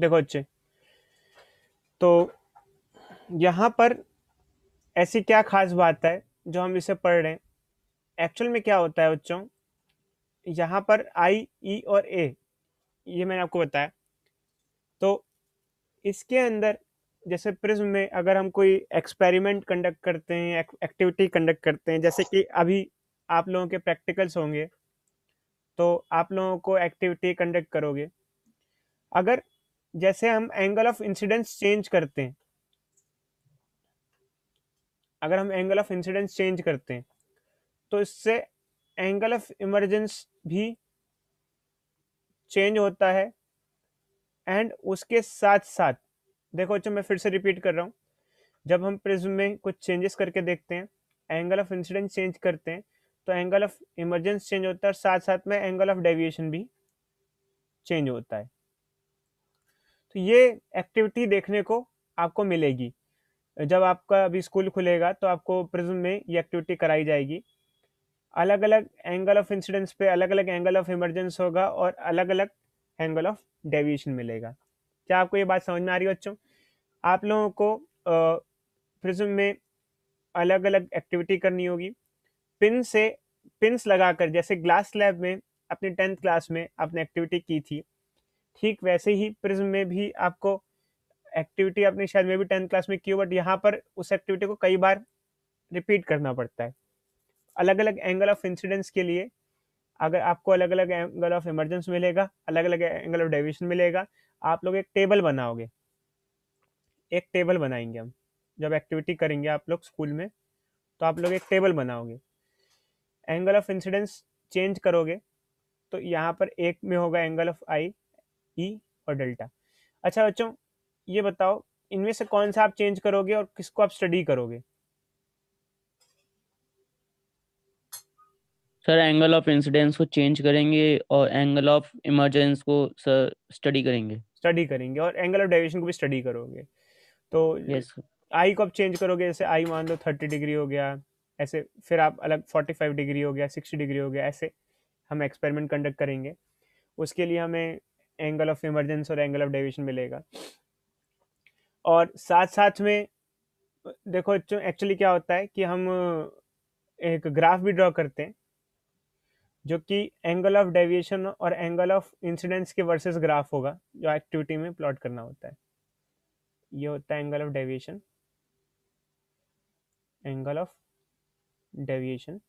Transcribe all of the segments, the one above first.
देखो अच्छे तो यहाँ पर ऐसी क्या खास बात है जो हम इसे पढ़ रहे हैं एक्चुअल में क्या होता है बच्चों यहाँ पर आई ई e और ए ये मैंने आपको बताया तो इसके अंदर जैसे प्रिज्म में अगर हम कोई एक्सपेरिमेंट कंडक्ट करते हैं एक्टिविटी कंडक्ट करते हैं जैसे कि अभी आप लोगों के प्रैक्टिकल्स होंगे तो आप लोगों को एक्टिविटी कंडक्ट करोगे अगर जैसे हम एंगल ऑफ इंसिडेंस चेंज करते हैं अगर हम एंगल ऑफ इंसिडेंस चेंज करते हैं तो इससे एंगल ऑफ इमरजेंस भी चेंज होता है एंड उसके साथ साथ देखो अच्छा मैं फिर से रिपीट कर रहा हूँ जब हम प्रिज्म में कुछ चेंजेस करके देखते हैं एंगल ऑफ इंसिडेंस चेंज करते हैं तो एंगल ऑफ इमरजेंस चेंज होता है और साथ साथ में एंगल ऑफ डेविएशन भी चेंज होता है तो ये एक्टिविटी देखने को आपको मिलेगी जब आपका अभी स्कूल खुलेगा तो आपको प्रिज्म में ये एक्टिविटी कराई जाएगी अलग अलग एंगल ऑफ इंसिडेंस पे अलग अलग एंगल ऑफ इमरजेंस होगा और अलग अलग एंगल ऑफ डेविएशन मिलेगा क्या आपको ये बात समझ में आ रही है बच्चों आप लोगों को प्रिज्म में अलग अलग एक्टिविटी करनी होगी पिन से पिन्स लगाकर जैसे ग्लास लैब में अपने टेंथ क्लास में आपने एक्टिविटी की थी ठीक वैसे ही प्रिज्म में भी आपको एक्टिविटी आपने शायद में भी टेंथ क्लास में की हो बट यहाँ पर उस एक्टिविटी को कई बार रिपीट करना पड़ता है अलग अलग एंगल ऑफ इंसिडेंस के लिए अगर आपको अलग अलग एंगल ऑफ इमरजेंस मिलेगा अलग अलग एंगल ऑफ डेविएशन मिलेगा आप लोग एक टेबल बनाओगे एक टेबल बनाएंगे हम जब एक्टिविटी करेंगे आप लोग स्कूल में तो आप लोग एक टेबल बनाओगे एंगल ऑफ इंसिडेंस चेंज करोगे तो यहाँ पर एक में होगा angle of i e e और डेल्टा अच्छा बच्चों ये बताओ इनमें से कौन सा आप चेंज करोगे और किसको आप स्टडी करोगे सर एंगल ऑफ इंसिडेंस को चेंज करेंगे और एंगल ऑफ इमरजेंस को सर स्टडी करेंगे स्टडी करेंगे और एंगल ऑफ डेविएशन को भी स्टडी करोगे तो yes, आई को आप चेंज करोगे जैसे आई मान लो थर्टी डिग्री हो गया ऐसे फिर आप अलग फोर्टी फाइव डिग्री हो गया सिक्सटी डिग्री हो गया ऐसे हम एक्सपेरिमेंट कंडक्ट करेंगे उसके लिए हमें एंगल ऑफ इमरजेंस और एंगल ऑफ डेविएशन मिलेगा और साथ साथ में देखो एक्चुअली क्या होता है कि हम एक ग्राफ भी ड्रॉ करते हैं जो कि एंगल ऑफ डेविएशन और एंगल ऑफ इंसिडेंस के वर्सेस ग्राफ होगा जो एक्टिविटी में प्लॉट करना होता है ये होता है angle of deviation angle of deviation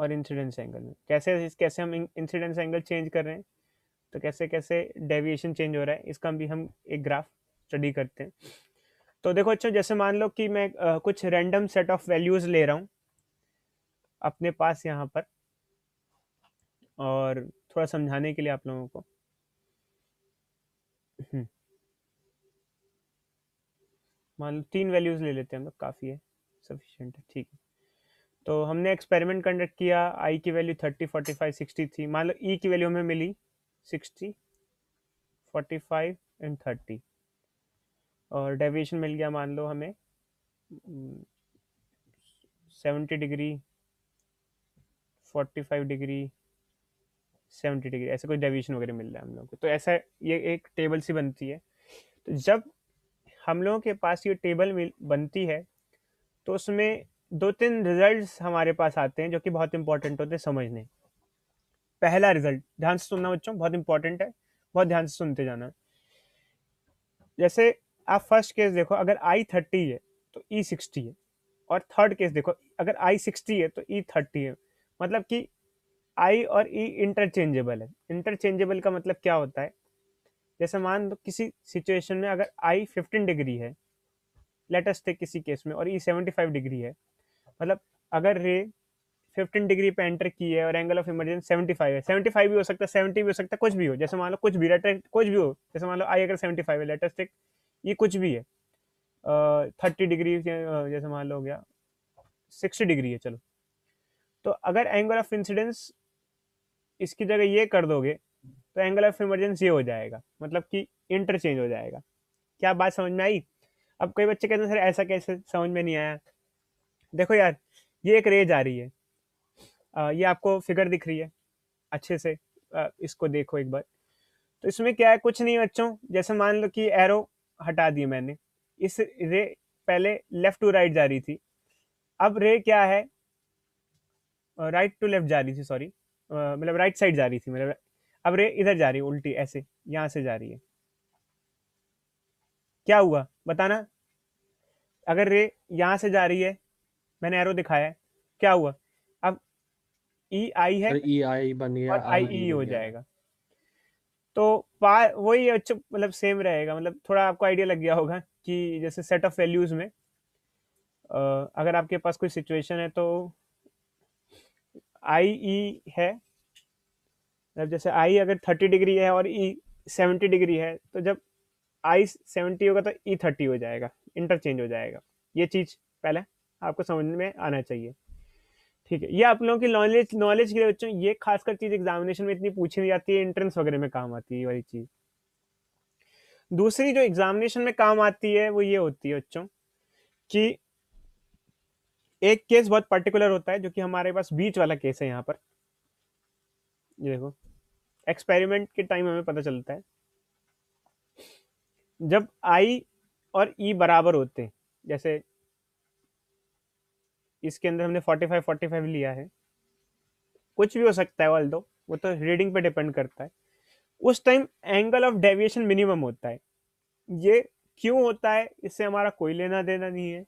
और इंसिडेंस एंगल कैसे कैसे हम इंसिडेंस एंगल चेंज कर रहे हैं तो कैसे कैसे डेविएशन चेंज हो रहा है इसका भी हम एक ग्राफ स्टडी करते हैं तो देखो अच्छा जैसे मान लो कि मैं आ, कुछ रैंडम सेट ऑफ वैल्यूज़ ले रहा हूँ अपने पास यहाँ पर और थोड़ा समझाने के लिए आप लोगों को हम्म। मान लो तीन वैल्यूज़ ले लेते हैं हम लोग काफ़ी है सफिशेंट है ठीक है तो हमने एक्सपेरिमेंट कंडक्ट किया आई की value thirty forty five sixty थी मान लो ई e की वैल्यू हमें मिली sixty forty five and thirty और डेविएशन मिल गया मान लो हमें seventy degree forty five degree seventy degree ऐसे कोई डेविएशन वगैरह मिल रहा है हम लोग को तो ऐसा ये एक टेबल सी बनती है तो जब हम लोगों के पास ये टेबल मिल बनती है तो उसमें दो तीन रिजल्ट्स हमारे पास आते हैं जो कि बहुत इंपॉर्टेंट होते हैं समझने पहला रिजल्ट ध्यान से सुनना बच्चों बहुत इंपॉर्टेंट है बहुत ध्यान से सुनते जाना जैसे आप फर्स्ट केस देखो अगर आई थर्टी है तो ई e सिक्सटी है और थर्ड केस देखो अगर आई सिक्सटी है तो ई e थर्टी है मतलब कि आई और ई e इंटरचेंजेबल है इंटरचेंजेबल का मतलब क्या होता है जैसे मान लो किसी सिचुएशन में अगर आई फिफ्टीन डिग्री है लेटेस्ट है किसी केस में और ई सेवेंटी फाइव डिग्री है मतलब अगर रे 15 डिग्री पे एंटर की है और एंगल ऑफ इमरजेंस 75 है 75 भी हो सकता है 70 भी हो सकता है कुछ भी हो जैसे मान लो कुछ भी लेटर कुछ भी हो जैसे मान लो आई अगर 75 है लेटर स्टिक ये कुछ भी है थर्टी डिग्री जैसे मान लो हो गया सिक्सटी डिग्री है चलो तो अगर एंगल ऑफ इंसिडेंस इसकी जगह ये कर दोगे तो एंगल ऑफ इमरजेंस ये हो जाएगा मतलब कि इंटरचेंज हो जाएगा क्या बात समझ में आई अब कई बच्चे कहते हैं सर ऐसा कैसे समझ में नहीं आया देखो यार ये एक रेज आ रही है आ, ये आपको फिगर दिख रही है अच्छे से आ, इसको देखो एक बार तो इसमें क्या है कुछ नहीं बच्चों जैसे मान लो कि एरो हटा दिए मैंने इस रे पहले लेफ्ट टू राइट जा रही थी अब रे क्या है राइट टू लेफ्ट जा रही थी सॉरी मतलब राइट साइड जा रही थी मतलब अब रे इधर जा रही है उल्टी ऐसे यहां से जा रही है क्या हुआ बताना अगर रे यहां से जा रही है मैंने एरो दिखाया है क्या हुआ अब ई e, आई है ई आई e, बन गया और आई ई e हो जाएगा तो पार वही अच्छा मतलब सेम रहेगा मतलब थोड़ा आपको आइडिया लग गया होगा कि जैसे सेट ऑफ वैल्यूज में अगर आपके पास कोई सिचुएशन है तो आई ई है मतलब जैसे आई अगर थर्टी डिग्री है और ई सेवेंटी डिग्री है तो जब आई सेवेंटी होगा तो ई थर्टी हो जाएगा इंटरचेंज हो जाएगा ये चीज़ पहले आपको समझ में आना चाहिए ठीक है ये आप लोगों की नॉलेज नॉलेज के लिए बच्चों ये खासकर चीज़ एग्जामिनेशन में इतनी पूछी नहीं जाती है एंट्रेंस वगैरह में काम आती है ये वाली चीज़ दूसरी जो एग्जामिनेशन में काम आती है वो ये होती है बच्चों कि एक केस बहुत पर्टिकुलर होता है जो कि हमारे पास बीच वाला केस है यहाँ पर ये देखो एक्सपेरिमेंट के टाइम हमें पता चलता है जब आई और ई e बराबर होते जैसे इसके अंदर हमने 45 45 लिया है कुछ भी हो सकता है ऑल वो तो रीडिंग पे डिपेंड करता है उस time angle of deviation minimum होता है ये क्यों होता है इससे हमारा कोई लेना देना नहीं है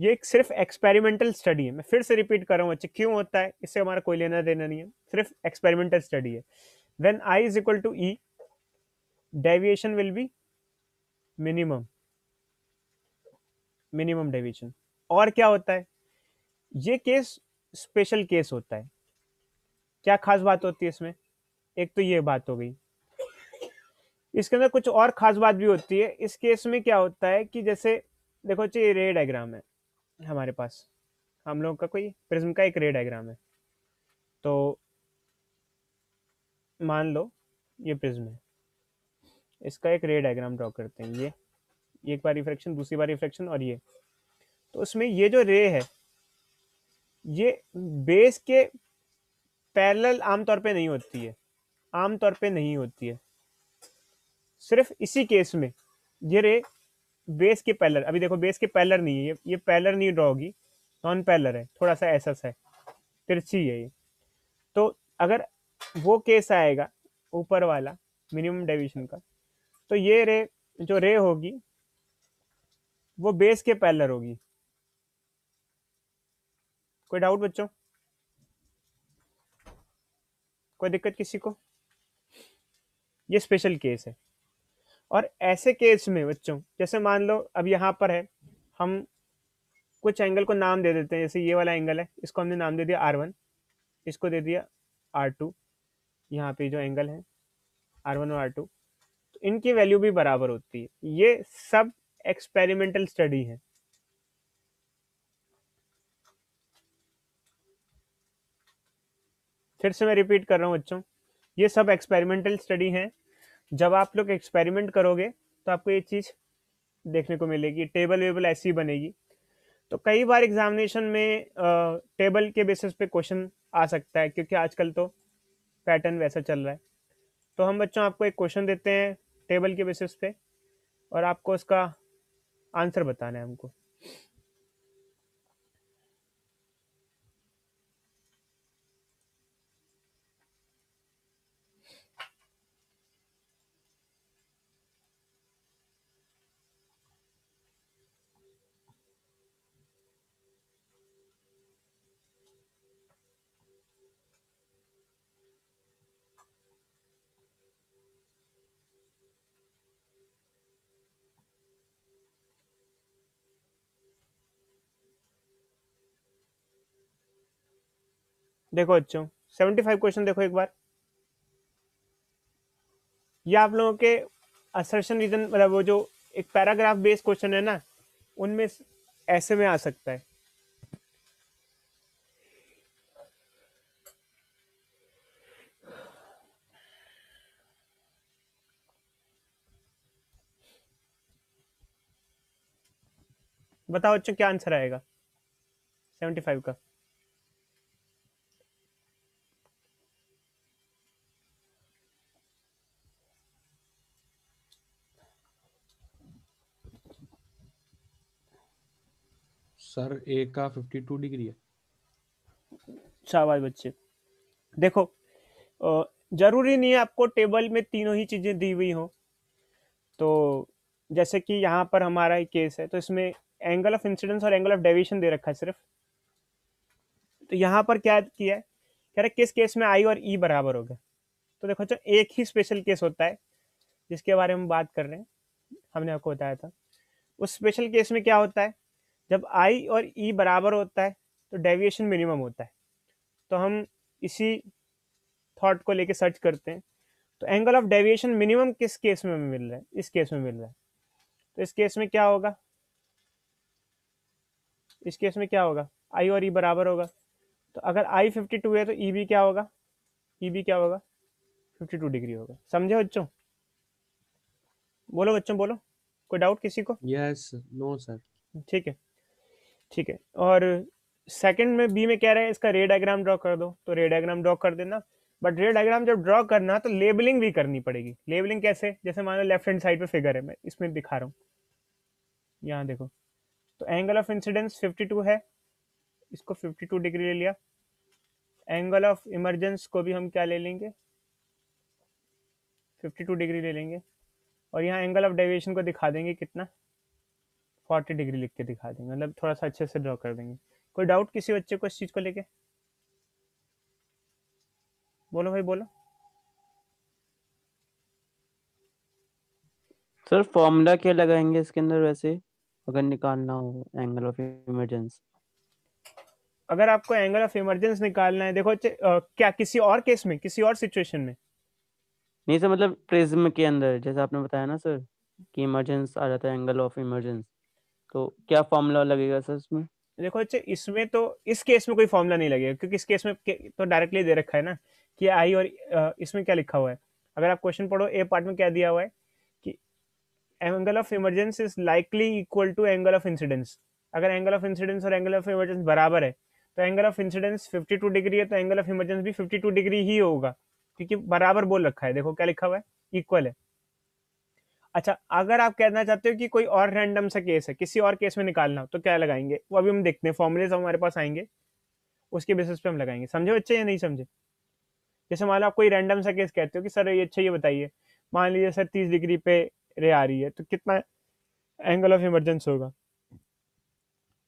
ये एक सिर्फ एक्सपेरिमेंटल स्टडी है मैं फिर से रिपीट कर रहा हूँ बच्चे क्यों होता है इससे हमारा कोई लेना देना नहीं है सिर्फ एक्सपेरिमेंटल स्टडी है when I is equal to E deviation will be minimum minimum deviation और क्या होता है ये केस स्पेशल केस होता है क्या खास बात होती है इसमें एक तो ये बात हो गई इसके अंदर कुछ और खास बात भी होती है इस केस में क्या होता है कि जैसे देखो ये रे डायग्राम है हमारे पास हम लोगों का कोई प्रिज्म का एक रे डायग्राम है तो मान लो ये प्रिज्म है इसका एक रे डायग्राम ड्रॉ करते हैं ये एक बार रिफ्रैक्शन दूसरी बार रिफ्रैक्शन और ये तो उसमें ये जो रे है ये बेस के पैरेलल आमतौर पे नहीं होती है आमतौर पे नहीं होती है सिर्फ इसी केस में ये रे बेस के पैलर अभी देखो बेस के पैलर नहीं है ये ये पैलर नहीं ड्रॉ होगी नॉन पैलर है थोड़ा सा ऐसा सा है तिरछी है ये तो अगर वो केस आएगा ऊपर वाला मिनिमम डेविएशन का तो ये रे जो रे होगी वो बेस के पैलर होगी कोई डाउट बच्चों कोई दिक्कत किसी को ये स्पेशल केस है और ऐसे केस में बच्चों जैसे मान लो अब यहाँ पर है हम कुछ एंगल को नाम दे देते हैं जैसे ये वाला एंगल है इसको हमने नाम दे दिया आर वन इसको दे दिया आर टू यहाँ पे जो एंगल है आर वन और आर टू तो इनकी वैल्यू भी बराबर होती है ये सब एक्सपेरिमेंटल स्टडी है फिर से मैं रिपीट कर रहा हूँ बच्चों ये सब एक्सपेरिमेंटल स्टडी हैं जब आप लोग एक्सपेरिमेंट करोगे तो आपको ये चीज़ देखने को मिलेगी टेबल वेबल ऐसी बनेगी तो कई बार एग्जामिनेशन में आ, टेबल के बेसिस पे क्वेश्चन आ सकता है क्योंकि आजकल तो पैटर्न वैसा चल रहा है तो हम बच्चों आपको एक क्वेश्चन देते हैं टेबल के बेसिस पे और आपको उसका आंसर बताना है हमको देखो बच्चों सेवेंटी फाइव क्वेश्चन देखो एक बार ये आप लोगों के असर्शन रीजन मतलब वो जो एक पैराग्राफ बेस्ड क्वेश्चन है ना उनमें ऐसे में आ सकता है बताओ बच्चों क्या आंसर आएगा सेवेंटी फाइव का सर ए का 52 डिग्री है शाबाश बच्चे देखो जरूरी नहीं है आपको टेबल में तीनों ही चीज़ें दी हुई हों तो जैसे कि यहाँ पर हमारा एक केस है तो इसमें एंगल ऑफ इंसिडेंस और एंगल ऑफ डेविएशन दे रखा है सिर्फ तो यहाँ पर क्या किया है कह रहा किस केस में आई और ई e बराबर हो गया तो देखो जो एक ही स्पेशल केस होता है जिसके बारे में बात कर रहे हैं हमने आपको बताया था उस स्पेशल केस में क्या होता है जब आई और ई e बराबर होता है तो डेविएशन मिनिमम होता है तो हम इसी थॉट को लेके सर्च करते हैं तो एंगल ऑफ डेविएशन मिनिमम किस केस में हमें मिल रहा है इस केस में मिल रहा है तो इस केस में क्या होगा इस केस में क्या होगा आई और ई e बराबर होगा तो अगर आई फिफ्टी टू है तो ई e भी क्या होगा ई e भी क्या होगा फिफ्टी टू डिग्री होगा समझे बच्चों बोलो बच्चों बोलो कोई डाउट किसी को यस नो सर ठीक है ठीक है और सेकंड में बी में कह रहे है इसका रे डायग्राम ड्रॉ कर दो तो रे डायग्राम ड्रॉ कर देना बट रे डायग्राम जब ड्रॉ करना तो लेबलिंग भी करनी पड़ेगी लेबलिंग कैसे जैसे मान लो लेफ्ट हैंड साइड पे फिगर है मैं इसमें दिखा रहा हूँ यहाँ देखो तो एंगल ऑफ इंसिडेंस 52 है इसको 52 डिग्री ले लिया एंगल ऑफ इमरजेंस को भी हम क्या ले लेंगे 52 डिग्री ले लेंगे और यहाँ एंगल ऑफ डेविएशन को दिखा देंगे कितना फोर्टी डिग्री लिख के दिखा देंगे मतलब थोड़ा सा अच्छे से ड्रॉ कर देंगे कोई डाउट किसी बच्चे को इस चीज़ को लेके बोलो भाई बोलो सर फॉर्मूला क्या लगाएंगे इसके अंदर वैसे अगर निकालना हो एंगल ऑफ इमरजेंस अगर आपको एंगल ऑफ इमरजेंस निकालना है देखो आ, क्या किसी और केस में किसी और सिचुएशन में नहीं सर मतलब प्रिज्म के अंदर जैसे आपने बताया ना सर कि इमरजेंस आ जाता है एंगल ऑफ इमरजेंस तो क्या फॉर्मूला लगेगा सर इसमें देखो अच्छा इसमें तो इस केस में कोई फॉर्मूला नहीं लगेगा क्योंकि इस केस में तो डायरेक्टली दे रखा है ना कि आई और इसमें क्या लिखा हुआ है अगर आप क्वेश्चन पढ़ो ए पार्ट में क्या दिया हुआ है कि angle of emergence is likely equal to angle of incidence अगर एंगल ऑफ इंसिडेंस और एंगल ऑफ इमरजेंस बराबर है तो angle of incidence two degree है तो एंगल ऑफ इमरजेंस भी टू डिग्री ही होगा क्योंकि बराबर बोल रखा है देखो क्या लिखा हुआ है इक्वल है अच्छा अगर आप कहना चाहते हो कि कोई और रैंडम सा केस है किसी और केस में निकालना हो तो क्या लगाएंगे वो अभी हम देखते हैं फॉर्मूलेज हमारे पास आएंगे उसके बेसिस पे हम लगाएंगे समझे बच्चे या नहीं समझे जैसे मान लो आप कोई रैंडम सा केस कहते हो कि सर ये अच्छा ये बताइए मान लीजिए सर तीस डिग्री पे रे आ रही है तो कितना एंगल ऑफ इमरजेंस होगा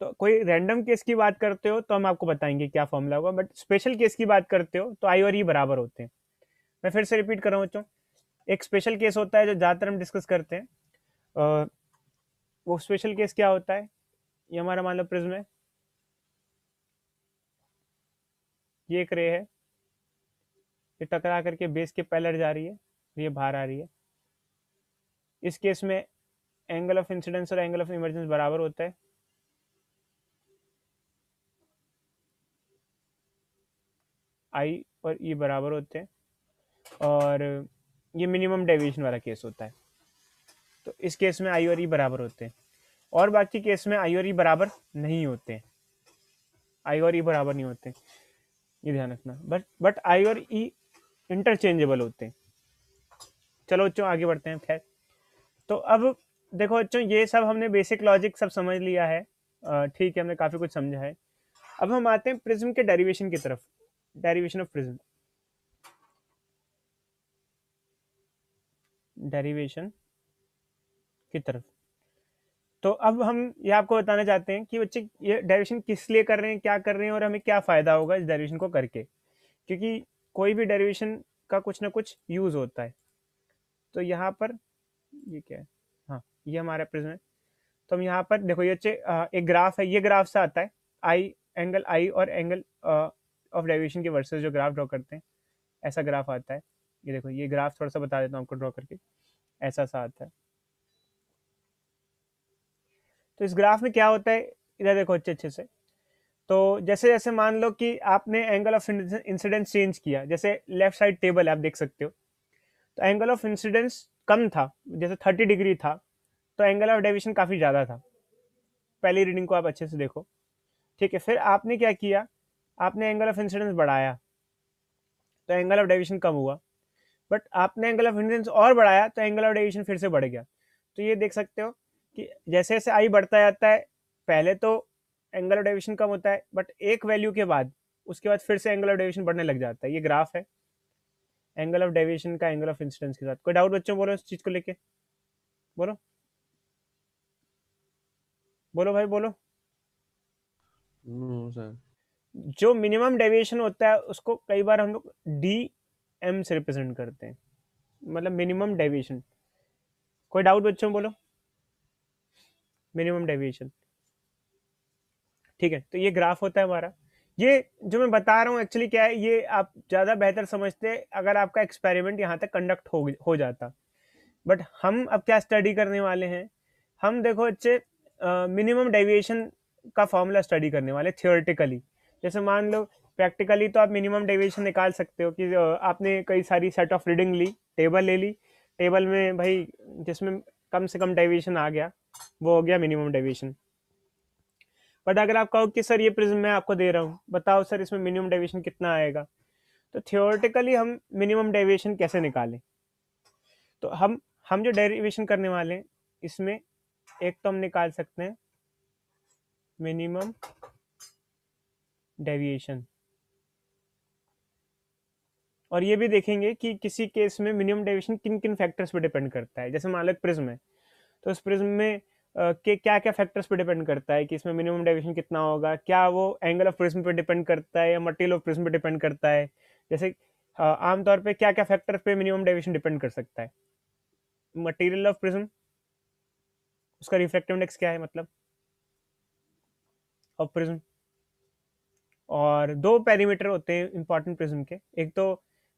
तो कोई रैंडम केस की बात करते हो तो हम आपको बताएंगे क्या फॉर्मूला होगा बट स्पेशल केस की बात करते हो तो आई और ई e बराबर होते हैं मैं फिर से रिपीट कर रहा हूँ बच्चों एक स्पेशल केस होता है जो ज़्यादातर हम डिस्कस करते हैं वो स्पेशल केस क्या होता है ये हमारा मान लो प्रिज्म है ये एक रे है ये टकरा करके बेस के पैलर जा रही है ये बाहर आ रही है इस केस में एंगल ऑफ इंसिडेंस और एंगल ऑफ इमरजेंस बराबर होता है आई और ई e बराबर होते हैं और ये मिनिमम डेविएशन वाला केस होता है तो इस केस में आई और ई e बराबर होते हैं और बाकी केस में आई और ई e बराबर नहीं होते आई और ई e बराबर नहीं होते ये ध्यान रखना बट बट आई और ई इंटरचेंजेबल होते हैं चलो बच्चों आगे बढ़ते हैं खैर तो अब देखो बच्चों ये सब हमने बेसिक लॉजिक सब समझ लिया है ठीक है हमने काफ़ी कुछ समझा है अब हम आते हैं प्रिज्म के डेरिवेशन की तरफ डेरिवेशन ऑफ प्रिज्म डेरिवेशन की तरफ तो अब हम ये आपको बताना चाहते हैं कि बच्चे ये डेरिवेशन किस लिए कर रहे हैं क्या कर रहे हैं और हमें क्या फ़ायदा होगा इस डेरिवेशन को करके क्योंकि कोई भी डेरिवेशन का कुछ ना कुछ यूज़ होता है तो यहाँ पर ये क्या है हाँ ये हमारा प्रिज्म है तो हम यहाँ पर देखो ये बच्चे एक ग्राफ है ये ग्राफ से आता है आई एंगल आई और एंगल ऑफ डेरिवेशन के वर्सेस जो ग्राफ ड्रॉ करते हैं ऐसा ग्राफ आता है ये देखो ये ग्राफ थोड़ा सा बता देता हूँ आपको ड्रॉ करके ऐसा सा आता है तो इस ग्राफ में क्या होता है इधर देखो अच्छे अच्छे से तो जैसे जैसे मान लो कि आपने एंगल ऑफ इंसिडेंस चेंज किया जैसे लेफ्ट साइड टेबल आप देख सकते हो तो एंगल ऑफ इंसिडेंस कम था जैसे थर्टी डिग्री था तो एंगल ऑफ डेविएशन काफ़ी ज़्यादा था पहली रीडिंग को आप अच्छे से देखो ठीक है फिर आपने क्या किया आपने एंगल ऑफ इंसिडेंस बढ़ाया तो एंगल ऑफ डेविएशन कम हुआ बट आपने एंगल ऑफ इंसिडेंस और बढ़ाया तो एंगल ऑफ डेविएशन फिर से बढ़ गया तो ये देख सकते हो कि जैसे जैसे आई बढ़ता जाता है पहले तो एंगल ऑफ डेविएशन कम होता है बट एक वैल्यू के बाद उसके बाद फिर से एंगल ऑफ डेविएशन बढ़ने लग जाता है ये ग्राफ है एंगल ऑफ डेविएशन का एंगल ऑफ इंसिडेंस के साथ कोई डाउट बच्चों बोलो इस चीज़ को लेके बोलो बोलो भाई बोलो नो सर जो मिनिमम डेविएशन होता है उसको कई बार हम लोग डी एम से रिप्रेजेंट करते हैं मतलब मिनिमम डेविएशन कोई डाउट बच्चों बोलो मिनिमम डेविएशन ठीक है तो ये ग्राफ होता है हमारा ये जो मैं बता रहा हूँ एक्चुअली क्या है ये आप ज़्यादा बेहतर समझते अगर आपका एक्सपेरिमेंट यहाँ तक कंडक्ट हो हो जाता बट हम अब क्या स्टडी करने वाले हैं हम देखो अच्छे मिनिमम डेविएशन का फॉर्मूला स्टडी करने वाले थियोरेटिकली जैसे मान लो प्रैक्टिकली तो आप मिनिमम डेविएशन निकाल सकते हो कि आपने कई सारी सेट ऑफ रीडिंग ली टेबल ले ली टेबल में भाई जिसमें कम से कम डेविएशन आ गया वो हो गया मिनिमम डेविएशन बट अगर आप कहो कि सर ये प्रिज्म मैं आपको दे रहा हूँ बताओ सर इसमें मिनिमम डेविएशन कितना आएगा तो थियोरटिकली हम मिनिमम डेविएशन कैसे निकालें तो हम हम जो डेरिवेशन करने वाले हैं इसमें एक तो हम निकाल सकते हैं मिनिमम डेविएशन और ये भी देखेंगे कि किसी केस में मिनिमम डेविएशन किन किन फैक्टर्स पे डिपेंड करता है जैसे मान लो प्रिज्म है तो उस प्रिज्म में के क्या क्या फैक्टर्स पे डिपेंड करता है कि इसमें मिनिमम डेविएशन कितना होगा क्या वो एंगल ऑफ प्रिज्म पे डिपेंड करता है या मटेरियल ऑफ प्रिज्म पे डिपेंड करता है जैसे आमतौर पर क्या क्या फैक्टर पे मिनिमम डेविएशन डिपेंड कर सकता है मटेरियल ऑफ प्रिज्म उसका रिफ्लेक्टिव इंडेक्स क्या है मतलब ऑफ प्रिज्म और दो पैरामीटर होते हैं इंपॉर्टेंट प्रिज्म के एक तो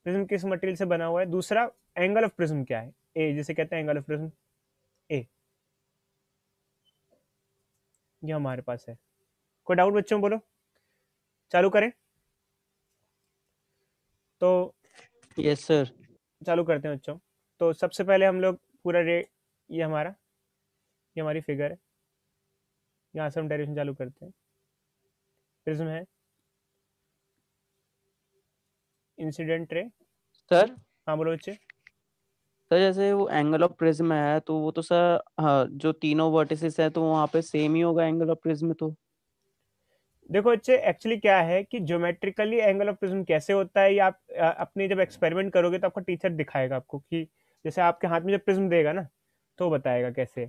प्रिज्म किस मटेरियल से बना हुआ है दूसरा एंगल ऑफ प्रिज्म क्या है ए जिसे कहते हैं एंगल ऑफ प्रिज्म ए ये हमारे पास है कोई डाउट बच्चों बोलो चालू करें तो यस yes, सर चालू करते हैं बच्चों तो सबसे पहले हम लोग पूरा रे ये हमारा ये हमारी फिगर है यहाँ से हम डायरेक्शन चालू करते हैं प्रिज्म है इंसिडेंट रे सर हाँ बोलो बच्चे सर जैसे वो एंगल ऑफ प्रिज्म है तो वो तो सर हाँ, जो तीनों वर्टिसेस है तो वहाँ पे सेम ही होगा एंगल ऑफ प्रिज्म तो देखो बच्चे एक्चुअली क्या है कि ज्योमेट्रिकली एंगल ऑफ प्रिज्म कैसे होता है ये आप अपने जब एक्सपेरिमेंट करोगे तो आपका टीचर दिखाएगा आपको कि जैसे आपके हाथ में जब प्रिज्म देगा ना तो बताएगा कैसे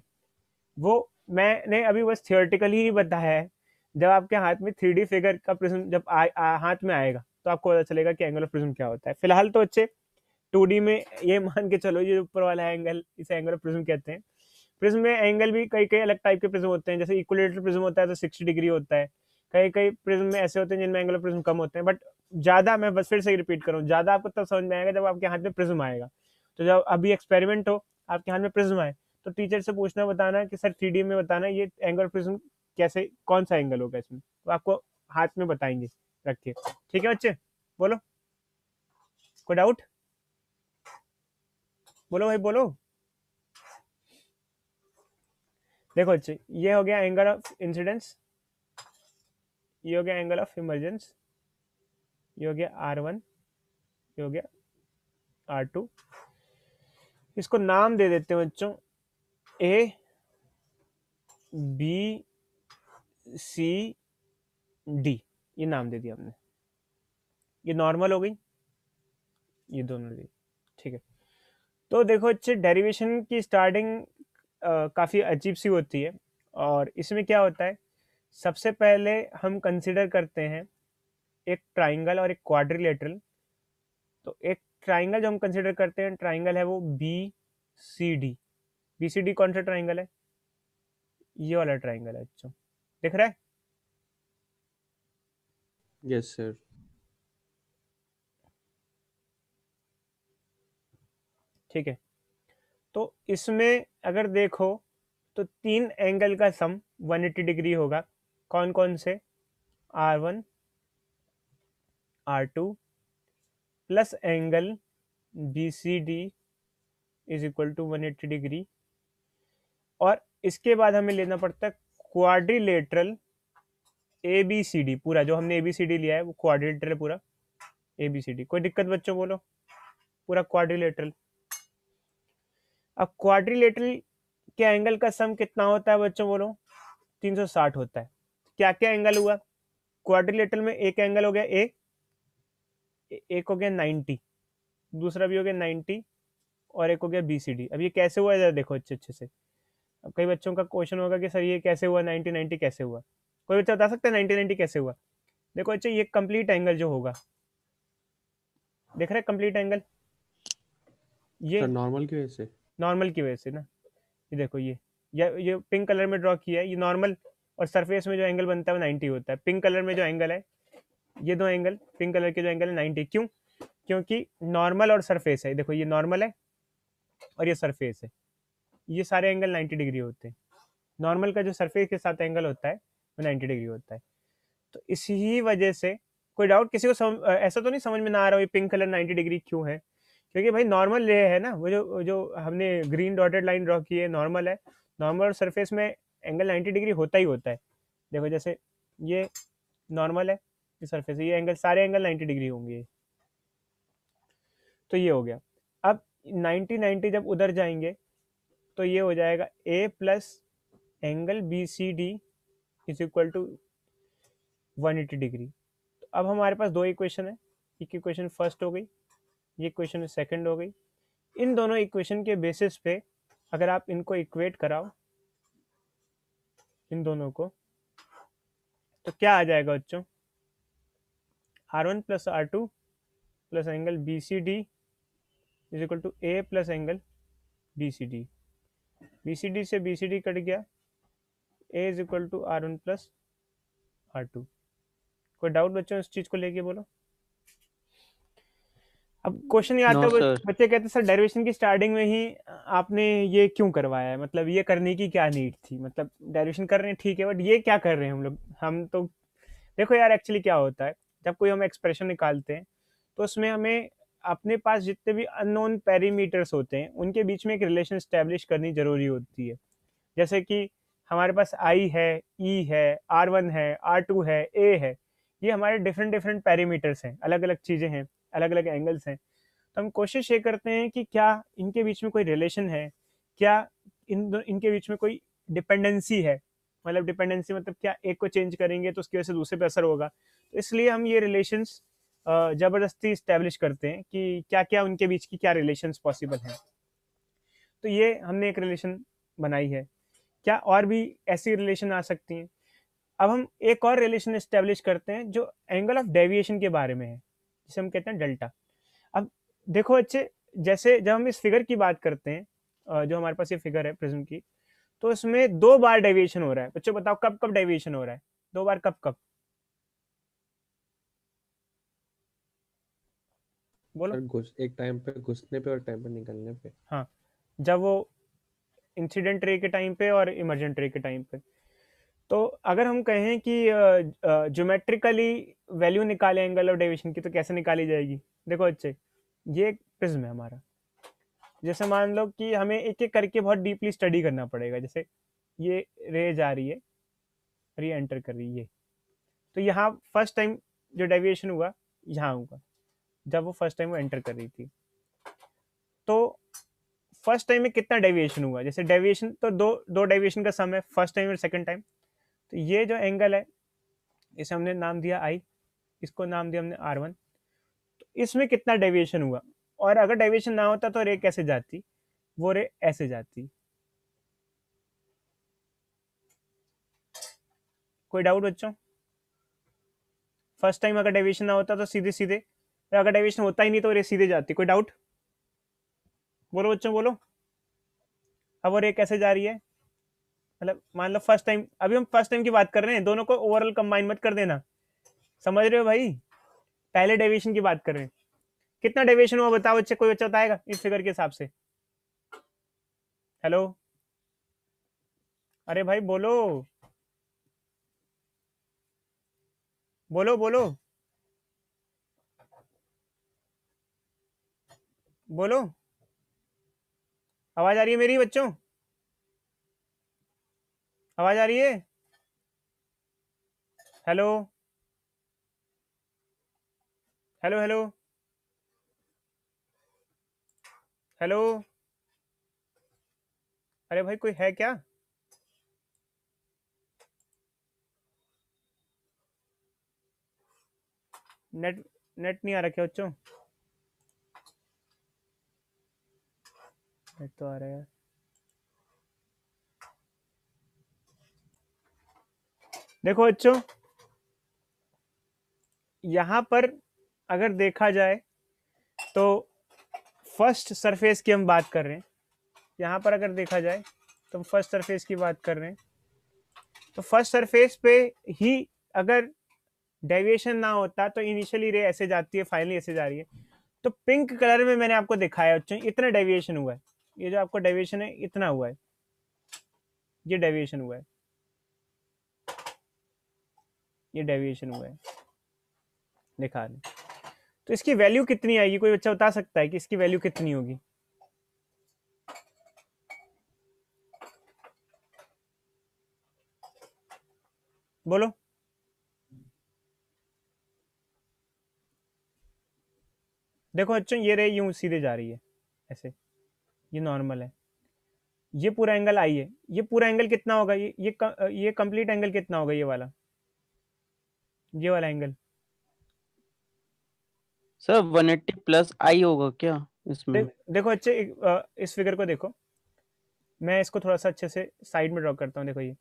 वो मैंने अभी बस थियोरटिकली ही बताया है जब आपके हाथ में थ्री फिगर का प्रिज्म जब आ, आ, हाथ में आएगा तो आपको पता चलेगा कि एंगल ऑफ प्रिज्म क्या होता है फिलहाल तो अच्छे टू में ये मान के चलो ये ऊपर वाला एंगल इसे एंगल ऑफ प्रिज्म कहते हैं प्रिज्म में एंगल भी कई कई अलग टाइप के प्रिज्म होते हैं जैसे इक्वलेटर प्रिज्म होता है तो सिक्सटी डिग्री होता है कई कई प्रिज्म में ऐसे होते हैं जिनमें एंगल ऑफ प्रिज्म कम होते हैं बट ज़्यादा मैं बस फिर से रिपीट करूँ ज़्यादा आपको तब समझ में आएगा जब आपके हाथ में प्रिज्म आएगा तो जब अभी एक्सपेरिमेंट हो आपके हाथ में प्रिज्म आए तो टीचर से पूछना बताना कि सर थ्री में बताना ये एंगल प्रिज्म कैसे कौन सा एंगल होगा इसमें तो आपको हाथ में बताएंगे रखिए ठीक है बच्चे बोलो कोई डाउट बोलो भाई बोलो देखो बच्चे ये हो गया एंगल ऑफ इंसिडेंस ये हो गया एंगल ऑफ इमरजेंस ये हो गया आर वन ये हो गया आर टू इसको नाम दे देते हैं बच्चों ए बी सी डी ये नाम दे दिया हमने ये नॉर्मल हो गई ये दोनों दी ठीक है तो देखो अच्छे डेरिवेशन की स्टार्टिंग काफ़ी अजीब सी होती है और इसमें क्या होता है सबसे पहले हम कंसिडर करते हैं एक ट्राइंगल और एक क्वाड्रिलेटरल तो एक ट्राइंगल जो हम कंसिडर करते हैं ट्राइंगल है वो B C D B C D कौन सा ट्राइंगल है ये वाला ट्राइंगल है अच्छा दिख रहा है yes sir ठीक है तो इसमें अगर देखो तो तीन एंगल का सम 180 डिग्री होगा कौन कौन से R one R two plus angle B C D is equal to one eighty degree और इसके बाद हमें लेना पड़ता है quadrilateral A B C D पूरा जो हमने ए बी सी डी लिया है वो क्वाड्रिलेटरल है पूरा ए बी सी डी कोई दिक्कत बच्चों बोलो पूरा क्वाड्रिलेटरल अब क्वाड्रिलेटरल के एंगल का सम कितना होता है बच्चों बोलो 360 होता है क्या क्या एंगल हुआ क्वाड्रिलेटरल में एक एंगल हो गया ए एक हो गया 90 दूसरा भी हो गया 90 और एक हो गया बी सी डी अब ये कैसे हुआ है देखो अच्छे अच्छे से अब कई बच्चों का क्वेश्चन होगा कि सर ये कैसे हुआ 90 90 कैसे हुआ कोई बच्चा बता सकता है नाइनटी नाइनटी कैसे हुआ देखो अच्छा ये कंप्लीट एंगल जो होगा देख रहे कंप्लीट एंगल ये नॉर्मल अच्छा, की वजह से नॉर्मल की वजह से ना ये देखो ये या ये पिंक कलर में ड्रॉ किया है ये नॉर्मल और सरफेस में जो एंगल बनता है वो 90 होता है पिंक कलर में जो एंगल है ये दो एंगल पिंक कलर के जो एंगल है 90 क्यों क्योंकि नॉर्मल और सरफेस है देखो ये नॉर्मल है और ये सरफेस है ये सारे एंगल 90 डिग्री होते हैं नॉर्मल का जो सरफेस के साथ एंगल होता है नाइन्टी डिग्री होता है तो इसी ही वजह से कोई डाउट किसी को सम, ऐसा तो नहीं समझ में ना आ रहा हो पिंक कलर नाइन्टी डिग्री क्यों है क्योंकि भाई नॉर्मल रे है ना वो जो जो हमने ग्रीन डॉटेड लाइन ड्रॉ की है नॉर्मल है नॉर्मल सरफेस में एंगल नाइन्टी डिग्री होता ही होता है देखो जैसे ये नॉर्मल है ये सरफेस ये एंगल सारे एंगल नाइन्टी डिग्री होंगे तो ये हो गया अब नाइन्टी नाइन्टी जब उधर जाएंगे तो ये हो जाएगा A plus angle B C D is equal to one eighty degree तो अब हमारे पास दो इक्वेशन है एक इक्वेशन फर्स्ट हो गई ये इक्वेशन सेकंड हो गई इन दोनों इक्वेशन के बेसिस पे अगर आप इनको इक्वेट कराओ इन दोनों को तो क्या आ जाएगा बच्चों R one plus R two plus angle B C D is equal to A plus angle B C D B C D से बी सी डी कट गया A is equal to R one plus R two कोई doubt बच्चों इस चीज को लेके बोलो अब क्वेश्चन ये आता है बच्चे कहते सर डेरिवेशन की स्टार्टिंग में ही आपने ये क्यों करवाया है मतलब ये करने की क्या नीड थी मतलब डेरिवेशन कर रहे हैं ठीक है बट ये क्या कर रहे हैं हम लोग हम तो देखो यार एक्चुअली क्या होता है जब कोई हम एक्सप्रेशन निकालते हैं तो उसमें हमें अपने पास जितने भी अननोन पैरीमीटर्स होते हैं उनके बीच में एक रिलेशन स्टेब्लिश करनी जरूरी होती है जैसे कि हमारे पास आई है ई e है आर वन है आर टू है ए है ये हमारे डिफरेंट डिफरेंट पैरामीटर्स हैं अलग अलग चीज़ें हैं अलग अलग एंगल्स हैं तो हम कोशिश ये करते हैं कि क्या इनके बीच में कोई रिलेशन है क्या इन इनके बीच में कोई डिपेंडेंसी है मतलब डिपेंडेंसी मतलब क्या एक को चेंज करेंगे तो उसकी वजह से दूसरे पर असर होगा तो इसलिए हम ये रिलेशन ज़बरदस्ती इस्टेब्लिश करते हैं कि क्या क्या उनके बीच की क्या रिलेशन पॉसिबल हैं तो ये हमने एक रिलेशन बनाई है क्या और भी ऐसी रिलेशन आ सकती हैं अब हम एक और रिलेशन इस्टेब्लिश करते हैं जो एंगल ऑफ डेविएशन के बारे में है जिसे हम कहते हैं डेल्टा अब देखो अच्छे जैसे जब हम इस फिगर की बात करते हैं जो हमारे पास ये फिगर है प्रिज्म की तो इसमें दो बार डेविएशन हो रहा है बच्चों बताओ कब कब डेविएशन हो रहा है दो बार कब कब बोलो एक टाइम पे घुसने पे और टाइम पे निकलने पे हाँ जब वो इंसिडेंट रे के टाइम पे और इमरजेंट रे के टाइम पे तो अगर हम कहें कि ज्योमेट्रिकली वैल्यू निकाले एंगल ऑफ डेविएशन की तो कैसे निकाली जाएगी देखो अच्छे ये एक प्रिज्म है हमारा जैसे मान लो कि हमें एक एक करके बहुत डीपली स्टडी करना पड़ेगा जैसे ये रे जा रही है ये एंटर कर रही है तो यहाँ फर्स्ट टाइम जो डेविएशन हुआ यहाँ हुआ जब वो फर्स्ट टाइम वो एंटर कर रही थी तो फर्स्ट टाइम में कितना डेविएशन हुआ जैसे डेविएशन तो दो दो डेविएशन का सम है फर्स्ट टाइम और सेकंड टाइम तो ये जो एंगल है इसे हमने नाम दिया आई इसको नाम दिया हमने आर वन तो इसमें कितना डेविएशन हुआ और अगर डेविएशन ना होता तो रे कैसे जाती वो रे ऐसे जाती कोई डाउट बच्चों फर्स्ट टाइम अगर डेविएशन ना होता तो सीधे सीधे अगर डेविएशन होता ही नहीं तो रे सीधे जाती कोई डाउट बोलो बच्चों बोलो अब और ये कैसे जा रही है मतलब मान लो फर्स्ट टाइम अभी हम फर्स्ट टाइम की बात कर रहे हैं दोनों को ओवरऑल कंबाइन मत कर देना समझ रहे हो भाई पहले डेविएशन की बात कर रहे हैं कितना डेविएशन हुआ बताओ बच्चे कोई बच्चा बताएगा इस फिगर के हिसाब से हेलो अरे भाई बोलो बोलो बोलो बोलो आवाज आ रही है मेरी बच्चों आवाज आ रही है हेलो हेलो हेलो हेलो अरे भाई कोई है क्या नेट नेट नहीं आ रखे बच्चों नेट तो आ रहा है देखो बच्चों यहां पर अगर देखा जाए तो फर्स्ट सरफेस की हम बात कर रहे हैं यहाँ पर अगर देखा जाए तो हम फर्स्ट सरफेस की बात कर रहे हैं तो फर्स्ट सरफेस पे ही अगर डेविएशन ना होता तो इनिशियली रे ऐसे जाती है फाइनली ऐसे जा रही है तो पिंक कलर में मैंने आपको दिखाया बच्चों इतना डेविएशन हुआ है ये जो आपका डेविएशन है इतना हुआ है ये डेविएशन हुआ है ये डेविएशन हुआ है दिखा रहे तो इसकी वैल्यू कितनी आएगी कोई बच्चा बता सकता है कि इसकी वैल्यू कितनी होगी बोलो देखो अच्छा ये रहे यूं सीधे जा रही है ऐसे ये नॉर्मल है ये पूरा एंगल आई है ये पूरा एंगल कितना होगा ये ये ये कंप्लीट एंगल कितना होगा ये वाला ये वाला एंगल सर 180 प्लस आई होगा क्या इसमें दे, देखो अच्छे इस फिगर को देखो मैं इसको थोड़ा सा अच्छे से साइड में ड्रॉ करता हूँ देखो ये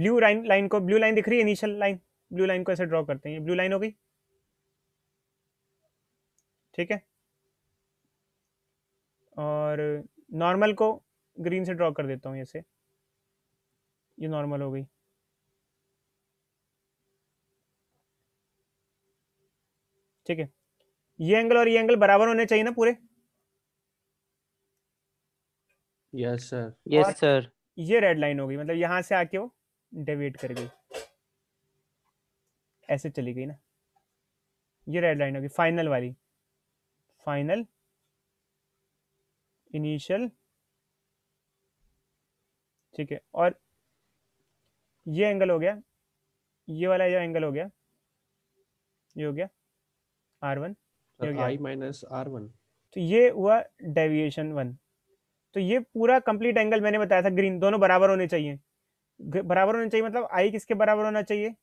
ब्लू लाइन लाइन को ब्लू लाइन दिख रही है इनिशियल लाइन ब्लू लाइन को ऐसे ड्रॉ करते हैं ये ब्लू लाइन हो गई ठीक है और नॉर्मल को ग्रीन से ड्रॉ कर देता हूँ ऐसे ये नॉर्मल हो गई ठीक है ये एंगल और ये एंगल बराबर होने चाहिए ना पूरे यस सर यस सर ये रेड लाइन हो गई मतलब यहां से आके वो डेविएट कर गई ऐसे चली गई ना ये रेड लाइन होगी फाइनल वाली फाइनल इनिशियल ठीक है और ये एंगल हो गया ये वाला यह एंगल हो गया ये हो गया R one I minus R one तो ये हुआ डेविएशन वन तो ये पूरा कंप्लीट एंगल मैंने बताया था ग्रीन दोनों बराबर होने चाहिए बराबर होने चाहिए मतलब आई किसके बराबर होना चाहिए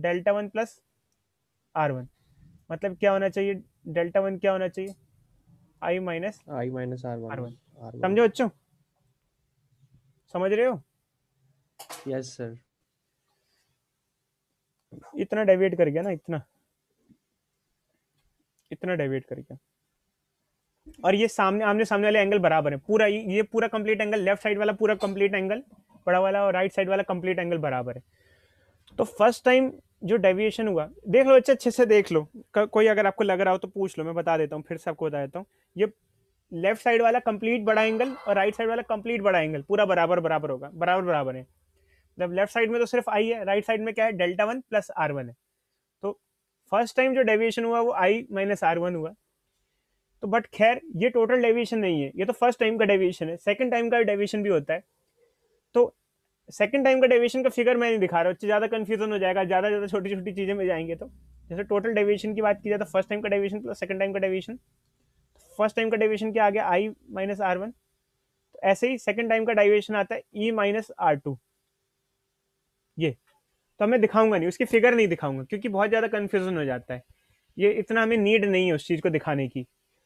delta one plus R one मतलब क्या होना चाहिए डेल्टा वन क्या होना चाहिए I minus I minus R one समझो बच्चों समझ रहे हो यस सर इतना डेविएट कर गया ना इतना इतना डेविएट कर गया और ये सामने आमने सामने वाले एंगल बराबर है पूरा ये पूरा कंप्लीट एंगल लेफ्ट साइड वाला पूरा कंप्लीट एंगल बड़ा वाला और राइट साइड वाला कंप्लीट एंगल बराबर है तो फर्स्ट टाइम जो डेविएशन हुआ देख लो अच्छे अच्छे से देख लो कोई अगर आपको लग रहा हो तो पूछ लो मैं बता देता हूँ फिर से आपको बता देता हूँ ये लेफ्ट साइड वाला कंप्लीट बड़ा एंगल और राइट साइड वाला कंप्लीट बड़ा एंगल पूरा बराबर बराबर होगा बराबर बराबर है जब लेफ्ट साइड में तो सिर्फ आई है राइट साइड में क्या है delta one plus R one है तो फर्स्ट टाइम जो डेविएशन हुआ वो आई माइनस आर वन हुआ तो बट खैर ये टोटल डेविएशन नहीं है ये तो फर्स्ट टाइम का डेविएशन है सेकेंड टाइम का डेविएशन भी होता है तो सेकंड टाइम का डेविएशन का फिगर मैं नहीं दिखा रहा उससे ज़्यादा कन्फ्यूजन हो जाएगा ज़्यादा ज़्यादा छोटी छोटी चीज़ें में जाएंगे तो जैसे टोटल डेविएशन की बात की जाए तो फर्स्ट टाइम का डेविएशन प्लस सेकंड टाइम का डेविएशन फर्स्ट टाइम का डेविएशन क्या आ गया आई माइनस आर वन तो ऐसे ही सेकेंड टाइम का डेविएशन आता है ई माइनस आर टू ये तो हमें दिखाऊंगा नहीं उसकी फिगर नहीं दिखाऊंगा क्योंकि बहुत ज़्यादा कन्फ्यूजन हो जाता है ये इतना हमें नीड नहीं है उस चीज़ को दिखाने की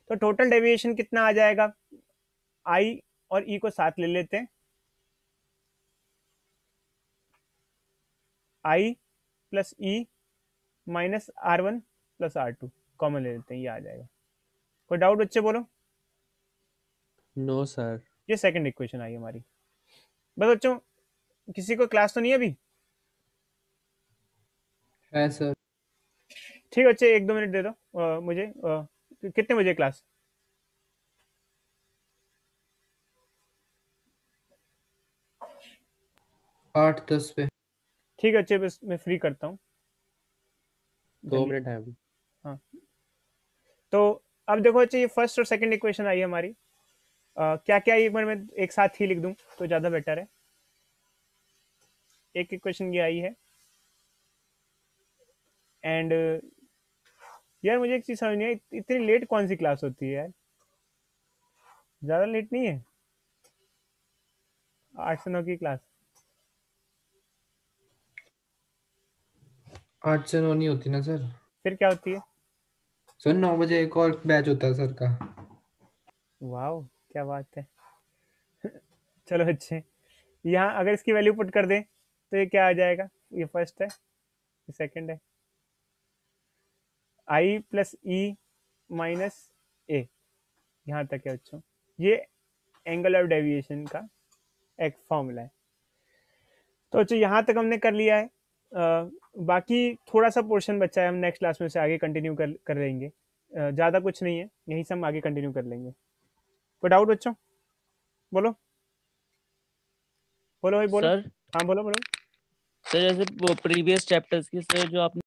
तो टोटल डेविएशन कितना आ जाएगा आई और ई e को साथ ले लेते हैं I plus E minus R one plus R two common ले लेते हैं ये आ जाएगा कोई डाउट बच्चे बोलो नो no, सर ये सेकंड इक्वेशन आई हमारी बस बच्चों किसी को क्लास तो नहीं है अभी है सर ठीक है बच्चे एक दो मिनट दे दो आ, मुझे आ, कितने बजे क्लास आठ दस पे ठीक है चिप मैं फ्री करता हूँ दो मिनट है अभी हाँ तो अब देखो अच्छा ये फर्स्ट और सेकंड इक्वेशन आई है हमारी आ, क्या क्या एक बार मैं एक साथ ही लिख दूँ तो ज़्यादा बेटर है एक इक्वेशन ये आई है एंड यार मुझे एक चीज़ समझ नहीं आई इतनी लेट कौन सी क्लास होती है यार ज़्यादा लेट नहीं है आठ से नौ की क्लास आठ से नौ नहीं होती ना सर फिर क्या होती है सर नौ बजे एक और बैच होता है सर का वाह क्या बात है चलो अच्छे यहाँ अगर इसकी वैल्यू पुट कर दें तो ये क्या आ जाएगा ये फर्स्ट है ये सेकंड है आई प्लस ई माइनस ए यहाँ तक है बच्चों ये एंगल ऑफ डेविएशन का एक फॉर्मूला है तो अच्छा यहाँ तक हमने कर लिया है आ, बाकी थोड़ा सा पोर्शन बच्चा है हम नेक्स्ट क्लास में उसे आगे कंटिन्यू कर कर लेंगे ज़्यादा कुछ नहीं है यहीं से हम आगे कंटिन्यू कर लेंगे कोई डाउट बच्चों बोलो बोलो भाई बोलो हाँ बोलो बोलो सर जैसे प्रीवियस चैप्टर्स की सर जो आपने